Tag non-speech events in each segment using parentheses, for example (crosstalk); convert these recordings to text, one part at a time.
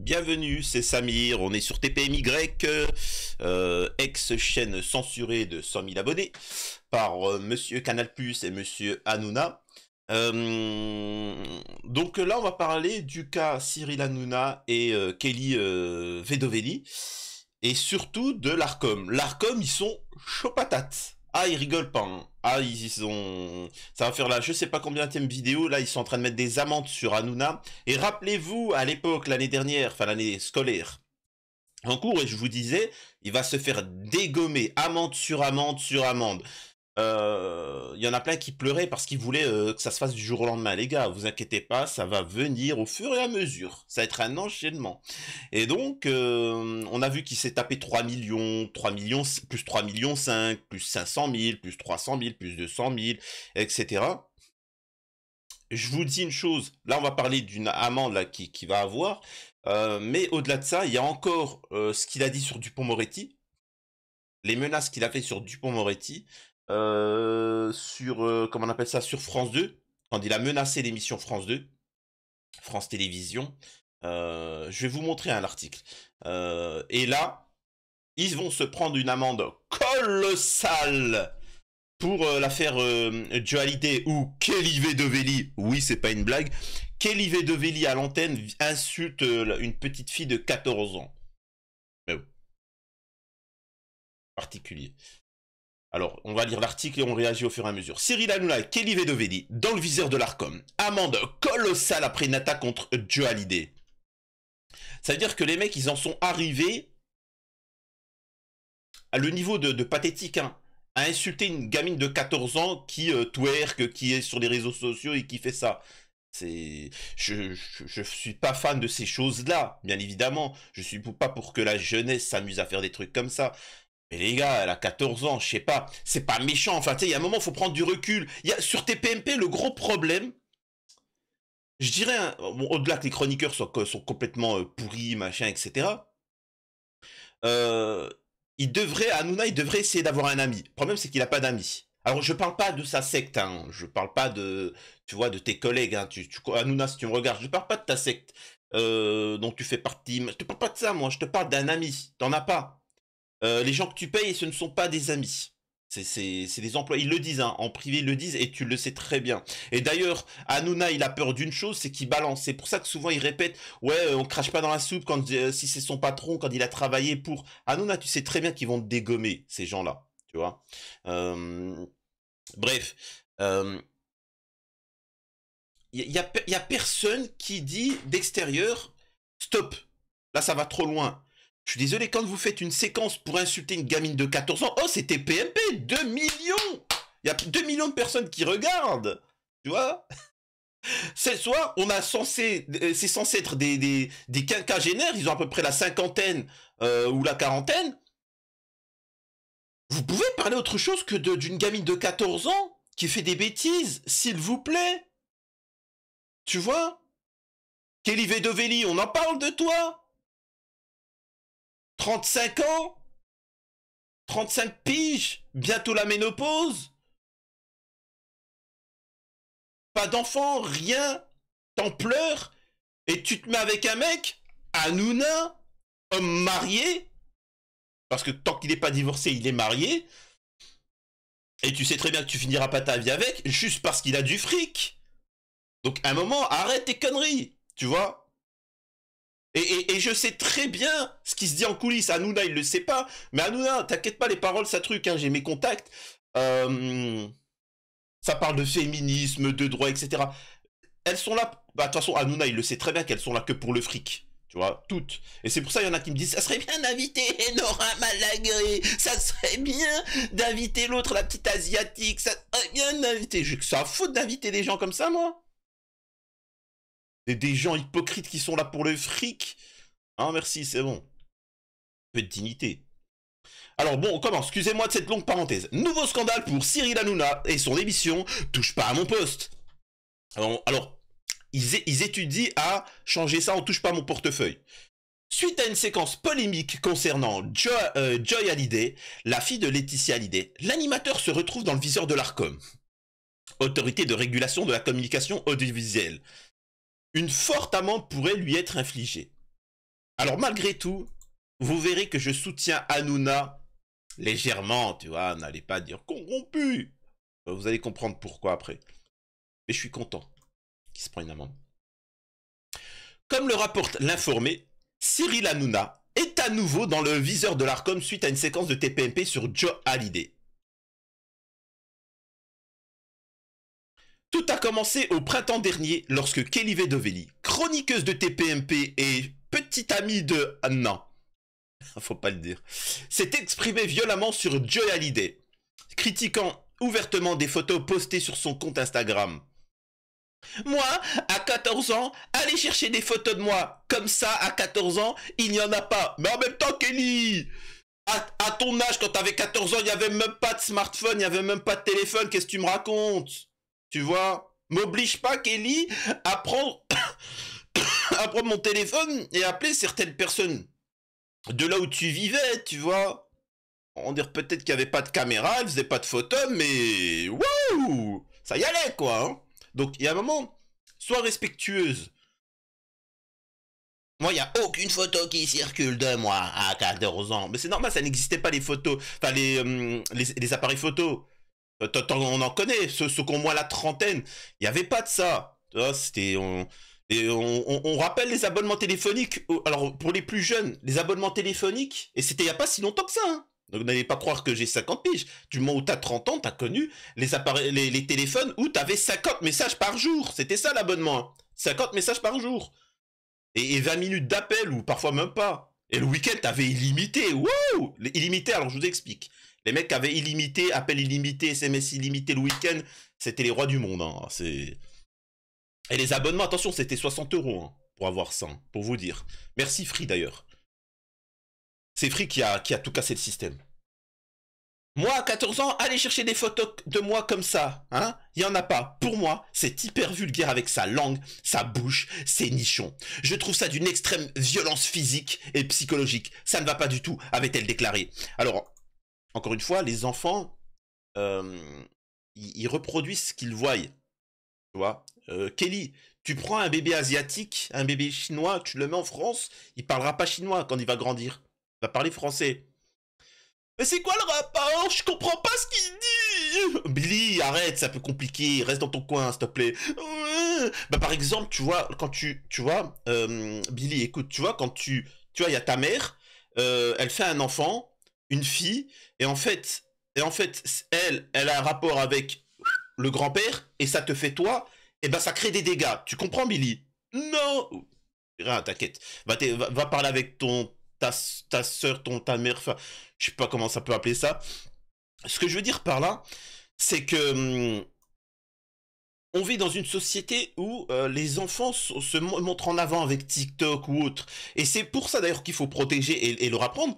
bienvenue, c'est Samir, on est sur TPMY, ex-chaîne euh, censurée de 100 000 abonnés par M. Euh, Monsieur Canal+, et Monsieur Hanouna. Euh, donc là, on va parler du cas Cyril Hanouna et Kelly Vedovelli, et surtout de l'ARCOM. L'ARCOM, ils sont chauds patates ah, ils rigolent pas. Hein. Ah, ils, ils ont. Ça va faire là, je sais pas combien de vidéo. Là, ils sont en train de mettre des amendes sur Hanouna. Et rappelez-vous, à l'époque, l'année dernière, enfin l'année scolaire, en cours, et je vous disais, il va se faire dégommer amende sur amende sur amende il euh, y en a plein qui pleuraient parce qu'ils voulaient euh, que ça se fasse du jour au lendemain. Les gars, vous inquiétez pas, ça va venir au fur et à mesure. Ça va être un enchaînement. Et donc, euh, on a vu qu'il s'est tapé 3 millions, 3 millions, plus 3 millions 5, plus 500 000, plus 300 000, plus 200 000, etc je vous dis une chose, là on va parler d'une amende là, qui, va avoir, mais au-delà de ça, il y a encore ce qu'il a dit sur Dupont-Moretti, les menaces qu'il a fait sur Dupont-Moretti, euh, sur euh, comment on appelle ça sur France 2 quand il a menacé l'émission France 2 France Télévision. Euh, je vais vous montrer un article et là ils vont se prendre une amende colossale pour l'affaire Dualité ou Kelly V. oui, c'est pas une blague, Kelly V. à l'antenne insulte une petite fille de 14 ans. Mais Particulier. Alors, on va lire l'article et on réagit au fur et à mesure. Cyril Hanouna et Kelly Vedovelli, dans le viseur de l'ARCOM. Amende colossale après une attaque contre Joe Hallyday. Ça veut dire que les mecs, ils en sont arrivés à le niveau de, pathétique, hein, à insulter une gamine de 14 ans qui euh, twerk, qui est sur les réseaux sociaux et qui fait ça. C'est, je, ne suis pas fan de ces choses-là, bien évidemment. Je suis pas pour que la jeunesse s'amuse à faire des trucs comme ça. Mais les gars, elle a 14 ans, je sais pas, c'est pas méchant. Enfin, tu sais, il y a un moment, il faut prendre du recul. Y a, sur TPMP, le gros problème, je dirais, hein, au-delà que les chroniqueurs sont, sont complètement euh, pourris, machin, etc., euh, il devrait, Hanouna, il devrait essayer d'avoir un ami. Le problème, c'est qu'il n'a pas d'amis. Alors, je parle pas de sa secte, hein. je parle pas de, tu vois, de tes collègues, hein, Hanouna, si tu me regardes, je parle pas de ta secte euh, dont tu fais partie, je te parle pas de ça, moi, je te parle d'un ami, t'en as pas. Euh, les gens que tu payes, ce ne sont pas des amis. C'est des emplois, ils le disent, hein. en privé ils le disent et tu le sais très bien. Et d'ailleurs, Hanouna il a peur d'une chose, c'est qu'il balance. C'est pour ça que souvent il répète, ouais, euh, on crache pas dans la soupe quand euh, si c'est son patron, quand il a travaillé pour Hanouna, tu sais très bien qu'ils vont te dégommer ces gens-là, tu vois. Bref, il a personne qui dit d'extérieur, stop, là ça va trop loin. Je suis désolé, quand vous faites une séquence pour insulter une gamine de 14 ans, oh, c'était PMP 2 millions Il y a 2 millions de personnes qui regardent Tu vois (laughs) C'est soit on a censé, euh, c'est censé être des, des, des, quinquagénaires, ils ont à peu près la cinquantaine euh, ou la quarantaine. Vous pouvez parler autre chose que d'une gamine de 14 ans qui fait des bêtises, s'il vous plaît. Tu vois Kelly Vedovelli, on en parle de toi 35 ans 35 piges Bientôt la ménopause Pas d'enfant, rien T'en pleures Et tu te mets avec un mec nounin, Homme marié Parce que tant qu'il n'est pas divorcé, il est marié et tu sais très bien que tu finiras pas ta vie avec juste parce qu'il a du fric. Donc un moment, arrête tes conneries, tu vois. Et, je sais très bien ce qui se dit en coulisses. Hanouna, il le sait pas. Mais Hanouna, t'inquiète pas, les paroles, ça truc. Hein, j'ai mes contacts. Euh, ça parle de féminisme, de droit, etc. Elles sont là. Bah, de toute façon, Hanouna, il le sait très bien qu'elles sont là que pour le fric. Tu vois, toutes. Et c'est pour ça qu'il y en a qui me disent, ça serait bien d'inviter Nora Malagré, ça serait bien d'inviter l'autre, la petite asiatique, ça serait bien d'inviter. ça à foutre d'inviter des gens comme ça, moi des, gens hypocrites qui sont là pour le fric. Ah merci, c'est bon. Peu de dignité. Alors bon, comment Excusez-moi de cette longue parenthèse. Nouveau scandale pour Cyril Hanouna et son émission Touche pas à mon poste. Alors, alors ils, étudient à changer ça en Touche pas à mon portefeuille. Suite à une séquence polémique concernant euh, Joy Hallyday, la fille de Laetitia Hallyday, l'animateur se retrouve dans le viseur de l'ARCOM, autorité de régulation de la communication audiovisuelle une forte amende pourrait lui être infligée. Alors malgré tout, vous verrez que je soutiens Hanouna légèrement, tu vois, n'allez pas dire corrompu. Vous allez comprendre pourquoi après. Mais je suis content qu'il se prenne une amende. Comme le rapporte l'informé, Cyril Hanouna est à nouveau dans le viseur de l'ARCOM suite à une séquence de TPMP sur Joe Hallyday. Tout a commencé au printemps dernier lorsque Kelly Vedovelli, chroniqueuse de TPMP et petite amie de non, (laughs) faut pas le dire, s'est exprimée violemment sur Joe Hallyday, critiquant ouvertement des photos postées sur son compte Instagram. Moi, à 14 ans, allez chercher des photos de moi. Comme ça, à 14 ans, il n'y en a pas. Mais en même temps, Kelly, à, à ton âge, quand t'avais 14 ans, il n'y avait même pas de smartphone, il n'y avait même pas de téléphone. Qu'est-ce que tu me racontes tu vois, m'oblige pas, Kelly, à prendre, (coughs) à prendre mon téléphone et appeler certaines personnes de là où tu vivais, tu vois. On dirait peut-être qu'il n'y avait pas de caméra, ne faisait pas de photos, mais waouh, ça y allait quoi. Hein. Donc il y a un moment, sois respectueuse. Moi, il n'y a aucune photo qui circule de moi à 14 ans. Mais c'est normal, ça n'existait pas les photos, enfin les euh, appareils photos. Euh, on en connaît, ceux, qu'on qui la trentaine. Il n'y avait pas de ça. On, rappelle les abonnements téléphoniques. Euh, alors, pour les plus jeunes, les abonnements téléphoniques, et c'était il n'y a pas si longtemps que ça. Hein. Donc n'allez pas croire que j'ai 50 piges. Du moment où t'as 30 ans, t'as connu les, appareils, les, téléphones où t'avais 50 messages par jour. C'était ça l'abonnement. 50 hein. messages par jour. Et, 20 minutes d'appel, ou parfois même pas. Et le week-end, t'avais illimité. Illimité, alors je vous explique. Les mecs avaient illimité, appel illimité, SMS illimité le week-end. C'était les rois du monde. Hein. C'est... Et les abonnements, attention, c'était 60 euros hein, pour avoir ça, hein, pour vous dire. Merci Free d'ailleurs. C'est Free qui a, qui a tout cassé le système. Moi, à 14 ans, allez chercher des photos de moi comme ça, hein Il y en a pas. Pour moi, c'est hyper vulgaire avec sa langue, sa bouche, ses nichons. Je trouve ça d'une extrême violence physique et psychologique. Ça ne va pas du tout, avait-elle déclaré. Alors, encore une fois, les enfants, euh, ils, reproduisent ce qu'ils voient. Tu vois euh, Kelly, tu prends un bébé asiatique, un bébé chinois, tu le mets en France, il parlera pas chinois quand il va grandir. Il va parler français. Mais c'est quoi le rapport Je comprends pas ce qu'il dit Billy, arrête, c'est un peu compliqué, reste dans ton coin, s'il te plaît. Bah, par exemple, tu vois, quand tu... Tu vois, euh, Billy, écoute, tu vois, quand tu... Tu vois, il y a ta mère, elle fait un enfant, une fille, et en fait, et en fait, elle, elle a un rapport avec le grand-père, et ça te fait toi, et ben ça crée des dégâts. Tu comprends, Billy Non Rien, t'inquiète. Va, va, parler avec ton ta, ta soeur, ton, ta mère, enfin, je sais pas comment ça peut appeler ça. Ce que je veux dire par là, c'est que hum, on vit dans une société où euh, les enfants se montrent en avant avec TikTok ou autre. Et c'est pour ça d'ailleurs qu'il faut protéger et, leur apprendre.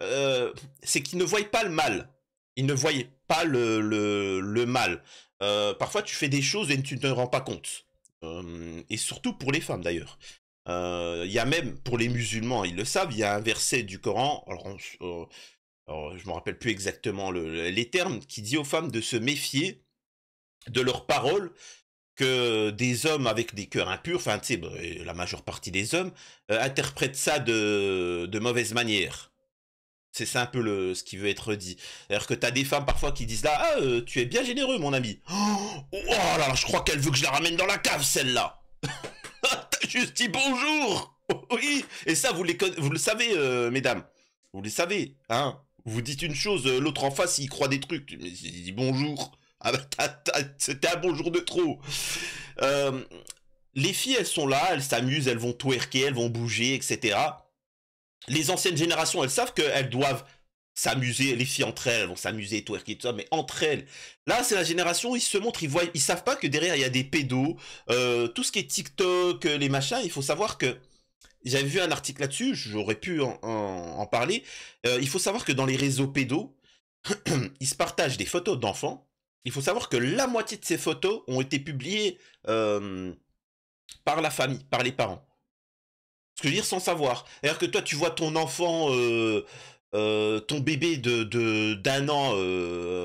Euh, c'est qu'ils ne voient pas le mal. Ils ne voient pas le, mal. Euh, parfois, tu fais des choses et tu ne te rends pas compte. et surtout pour les femmes d'ailleurs. Il y a même, pour les musulmans, ils le savent, il y a un verset du Coran. je ne me rappelle plus exactement les termes, qui dit aux femmes de se méfier de leurs paroles que des hommes avec des cœurs impurs, enfin tu sais, bah, la majeure partie des hommes, euh, interprètent ça de, de mauvaise manière. C'est ça un peu le, ce qui veut être dit. Alors que tu que t'as des femmes parfois qui disent là, ah, euh, tu es bien généreux, mon ami. (gasps) Oh, là là, je crois qu'elle veut que je la ramène dans la cave, celle-là. (laughs) t'as juste dit bonjour. (laughs) oui, et ça, vous, les vous le savez, euh, mesdames. Vous le savez, hein. Vous dites une chose, l'autre en face, il croit des trucs. Il dit bonjour. Ah bah, c'était un bon jour de trop. Euh, les filles, elles sont là, elles s'amusent, elles vont twerker, elles vont bouger, etc. Les anciennes générations, elles savent qu'elles doivent s'amuser, les filles entre elles, elles vont s'amuser, twerker, tout ça, mais entre elles. Là, c'est la génération, où ils se montrent, ils voient, ils savent pas que derrière, il y a des pédos, euh, tout ce qui est TikTok, les machins, il faut savoir que, j'avais vu un article là-dessus, j'aurais pu en, parler, euh, il faut savoir que dans les réseaux pédos, (clears throat) ils se partagent des photos d'enfants, il faut savoir que la moitié de ces photos ont été publiées euh, par la famille, par les parents. Ce que je veux dire sans savoir. cest que toi, tu vois ton enfant, euh, euh, ton bébé de d'un an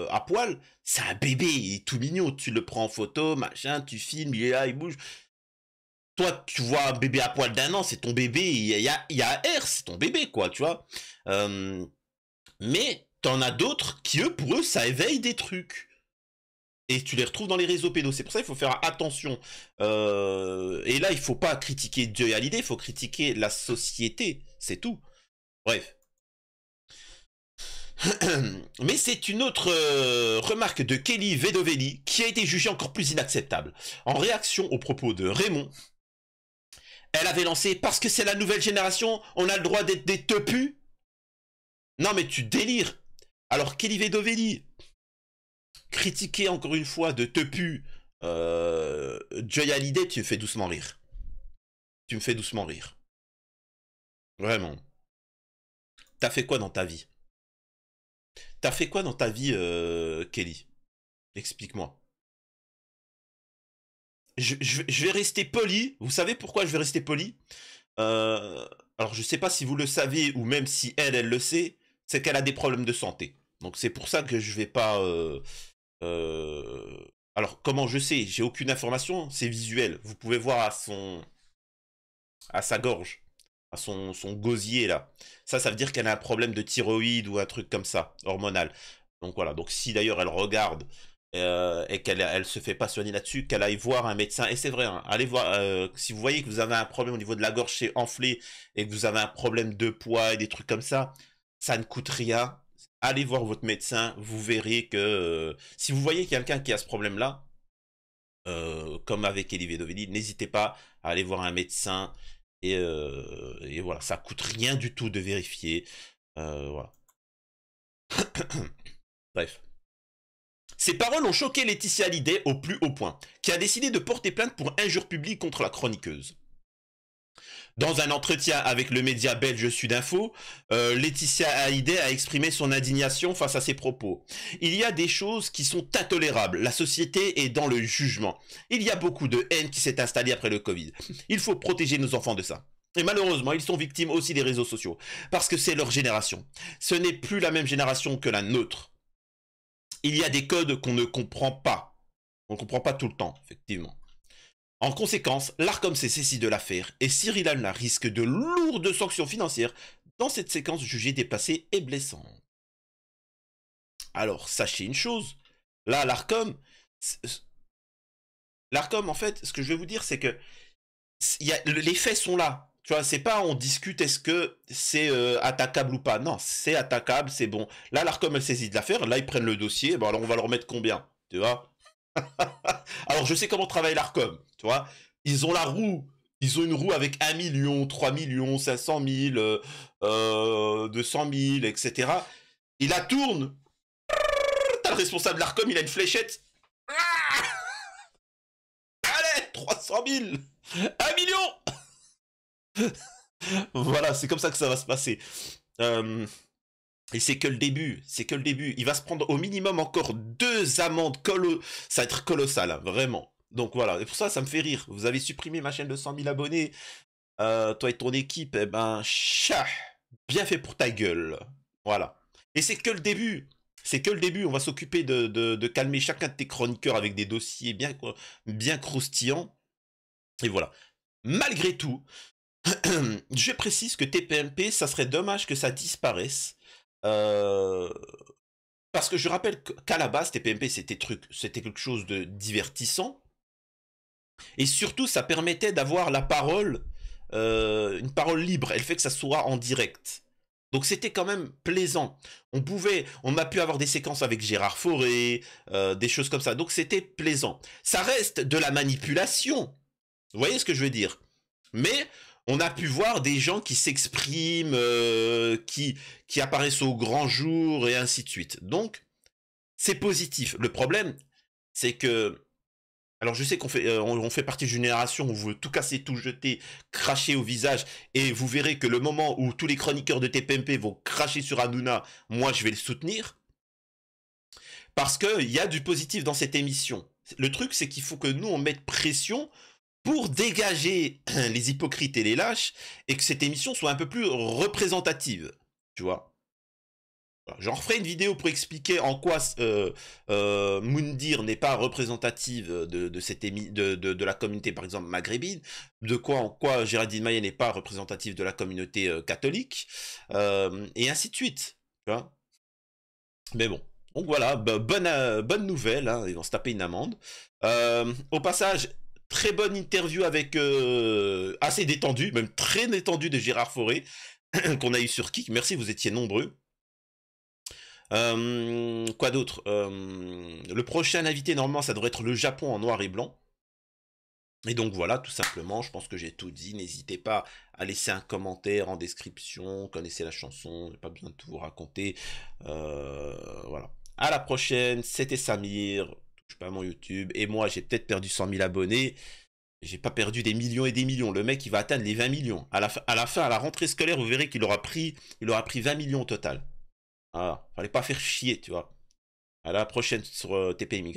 à poil, c'est un bébé, il est tout mignon. Tu le prends en photo, machin, tu filmes, il est là, il bouge. Toi, tu vois un bébé à poil d'un an, c'est ton bébé, il y a, il a R, c'est ton bébé, quoi, tu vois. mais t'en as d'autres qui, eux, pour eux, ça éveille des trucs et tu les retrouves dans les réseaux pédos. C'est pour ça qu'il faut faire attention. Euh, et là, il faut pas critiquer Dieu et l'idée, il faut critiquer la société, c'est tout. Bref. (clears throat) Mais c'est une autre euh, remarque de Kelly Vedovelli qui a été jugée encore plus inacceptable. En réaction aux propos de Raymond, elle avait lancé parce que c'est la nouvelle génération, on a le droit d'être des tepus Non mais tu délires. Alors Kelly Vedovelli, critiquer encore une fois de te pu euh, Joy Hallyday, tu me fais doucement rire. Tu me fais doucement rire. Vraiment. T'as fait quoi dans ta vie T'as fait quoi dans ta vie, euh, Kelly Explique-moi. Je, vais rester poli. Vous savez pourquoi je vais rester poli euh, Alors, je sais pas si vous le savez ou même si elle, elle le sait, c'est qu'elle a des problèmes de santé. Donc c'est pour ça que je vais pas. Euh, euh, alors comment je sais J'ai aucune information. C'est visuel. Vous pouvez voir à son, à sa gorge, à son, son gosier là. Ça, ça veut dire qu'elle a un problème de thyroïde ou un truc comme ça, hormonal. Donc voilà. Donc si d'ailleurs elle regarde euh, et qu'elle elle se fait pas soigner là-dessus, qu'elle aille voir un médecin. Et c'est vrai, hein, allez voir, si vous voyez que vous avez un problème au niveau de la gorge, c'est enflé, et que vous avez un problème de poids et des trucs comme ça, ça ne coûte rien allez voir votre médecin, vous verrez que euh, si vous voyez quelqu'un qui a ce problème-là, euh, comme avec Elie Vedovini, n'hésitez pas à aller voir un médecin. Euh, et, voilà, ça coûte rien du tout de vérifier. (coughs) Bref. Ces paroles ont choqué Laetitia Hallyday au plus haut point, qui a décidé de porter plainte pour injure publique contre la chroniqueuse. Dans un entretien avec le média belge Sudinfo, Info, euh, Laetitia Haïdé a exprimé son indignation face à ces propos. Il y a des choses qui sont intolérables. La société est dans le jugement. Il y a beaucoup de haine qui s'est installée après le Covid. Il faut protéger nos enfants de ça. Et malheureusement, ils sont victimes aussi des réseaux sociaux, parce que c'est leur génération. Ce n'est plus la même génération que la nôtre. Il y a des codes qu'on ne comprend pas. On ne comprend pas tout le temps, effectivement. En conséquence, l'ARCOM s'est saisi de l'affaire et Cyril Hanna risque de lourdes sanctions financières dans cette séquence jugée dépassée et blessante. Alors, sachez une chose, là, l'ARCOM, l'ARCOM, en fait, ce que je vais vous dire, c'est que les faits sont là. Tu vois, c'est pas on discute est-ce que c'est euh, attaquable ou pas. Non, c'est attaquable, c'est bon. Là, l'ARCOM, elle saisit de l'affaire. Là, ils prennent le dossier. Bon, alors, on va leur mettre combien Tu vois (laughs) Alors, je sais comment travaille l'ARCOM. Tu vois Ils ont la roue. Ils ont une roue avec 1 million, 3 millions, 500 000, 200 000, etc. Il la tourne. T'as le responsable de l'ARCOM, il a une fléchette. Ah Allez, 300 000 1 million (laughs) Voilà, c'est comme ça que ça va se passer. Euh, et c'est que le début, c'est que le début. Il va se prendre au minimum encore deux amendes, ça va être colossal, hein, vraiment. Donc voilà, et pour ça, ça me fait rire. Vous avez supprimé ma chaîne de 100 000 abonnés, euh, toi et ton équipe, eh ben, chah, bien fait pour ta gueule. Voilà. Et c'est que le début. C'est que le début. On va s'occuper de, calmer chacun de tes chroniqueurs avec des dossiers bien, bien croustillants. Et voilà. Malgré tout, (clears throat) je précise que TPMP, ça serait dommage que ça disparaisse. Euh, parce que je rappelle qu'à la base, TPMP, c'était quelque chose de divertissant. Et surtout, ça permettait d'avoir la parole, euh, une parole libre, Elle fait que ça soit en direct. Donc c'était quand même plaisant. On pouvait, on a pu avoir des séquences avec Gérard Fauré, euh, des choses comme ça. Donc c'était plaisant. Ça reste de la manipulation. Vous voyez ce que je veux dire Mais on a pu voir des gens qui s'expriment, euh, qui, qui apparaissent au grand jour et ainsi de suite. Donc c'est positif. Le problème, c'est que alors je sais qu'on fait, euh, on fait partie d'une génération où veut tout casser, tout jeter, cracher au visage, et vous verrez que le moment où tous les chroniqueurs de TPMP vont cracher sur Hanouna, moi je vais le soutenir, parce qu'il y a du positif dans cette émission. Le truc c'est qu'il faut que nous on mette pression pour dégager (clears throat) les hypocrites et les lâches, et que cette émission soit un peu plus représentative, tu vois. J'en referai une vidéo pour expliquer en quoi euh, euh Moundir n'est pas représentative de, de, la communauté, par exemple, maghrébine, de quoi en quoi Géraldine Maillet n'est pas représentatif de la communauté euh, catholique, euh, et ainsi de suite. Mais bon. Donc voilà, bonne, bonne nouvelle, hein, ils vont se taper une amende. au passage, très bonne interview avec... assez détendue, même très détendue de Gérard Fauré, (coughs) qu'on a eu sur Kik. Merci, vous étiez nombreux. Euh, quoi d'autre euh, Le prochain invité, normalement, ça devrait être le Japon en noir et blanc. Et donc voilà, tout simplement, je pense que j'ai tout dit. N'hésitez pas à laisser un commentaire en description. Connaissez la chanson, pas besoin de tout vous raconter. Euh, voilà. À la prochaine, c'était Samir. Touche pas mon YouTube. Et moi, j'ai peut-être perdu 100 000 abonnés. J'ai pas perdu des millions et des millions. Le mec, il va atteindre les 20 millions. À la, fin, à la rentrée scolaire, vous verrez qu'il aura pris, aura pris 20 millions au total. Ah, fallait pas faire chier, tu vois. À la prochaine sur euh, TPMY.